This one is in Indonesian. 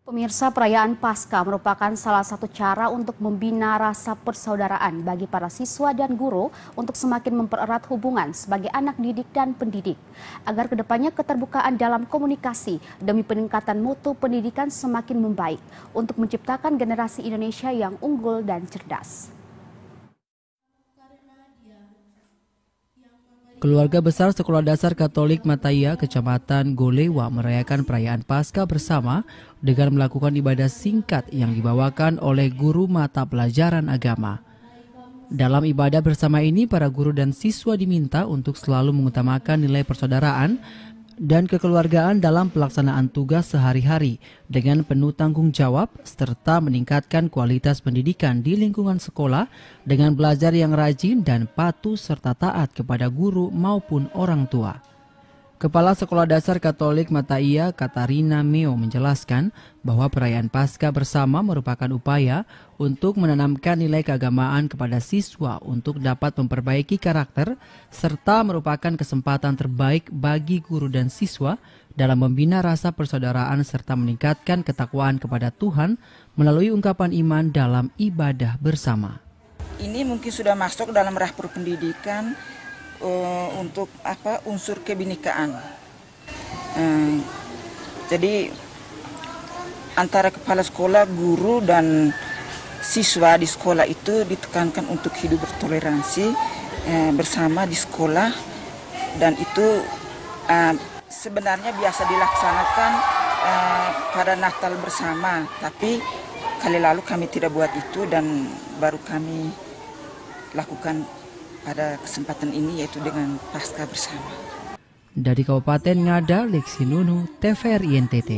Pemirsa perayaan Pasca merupakan salah satu cara untuk membina rasa persaudaraan bagi para siswa dan guru untuk semakin mempererat hubungan sebagai anak didik dan pendidik. Agar kedepannya keterbukaan dalam komunikasi demi peningkatan mutu pendidikan semakin membaik untuk menciptakan generasi Indonesia yang unggul dan cerdas. Keluarga besar Sekolah Dasar Katolik Mataya, Kecamatan Golewa merayakan perayaan Paskah bersama dengan melakukan ibadah singkat yang dibawakan oleh guru mata pelajaran agama. Dalam ibadah bersama ini, para guru dan siswa diminta untuk selalu mengutamakan nilai persaudaraan, dan kekeluargaan dalam pelaksanaan tugas sehari-hari dengan penuh tanggung jawab serta meningkatkan kualitas pendidikan di lingkungan sekolah dengan belajar yang rajin dan patuh serta taat kepada guru maupun orang tua. Kepala Sekolah Dasar Katolik Mataia Katarina Meo menjelaskan bahwa perayaan pasca bersama merupakan upaya untuk menanamkan nilai keagamaan kepada siswa untuk dapat memperbaiki karakter serta merupakan kesempatan terbaik bagi guru dan siswa dalam membina rasa persaudaraan serta meningkatkan ketakwaan kepada Tuhan melalui ungkapan iman dalam ibadah bersama. Ini mungkin sudah masuk dalam rahpur pendidikan eh, untuk apa unsur kebinekaan. Hmm, eh, jadi antara kepala sekolah, guru dan siswa di sekolah itu ditekankan untuk hidup bertoleransi eh, bersama di sekolah dan itu eh, sebenarnya biasa dilaksanakan eh, pada Natal bersama tapi kali lalu kami tidak buat itu dan baru kami lakukan pada kesempatan ini yaitu dengan pasca bersama. Dari Kabupaten Ngada, Nunu, TVRI NTT.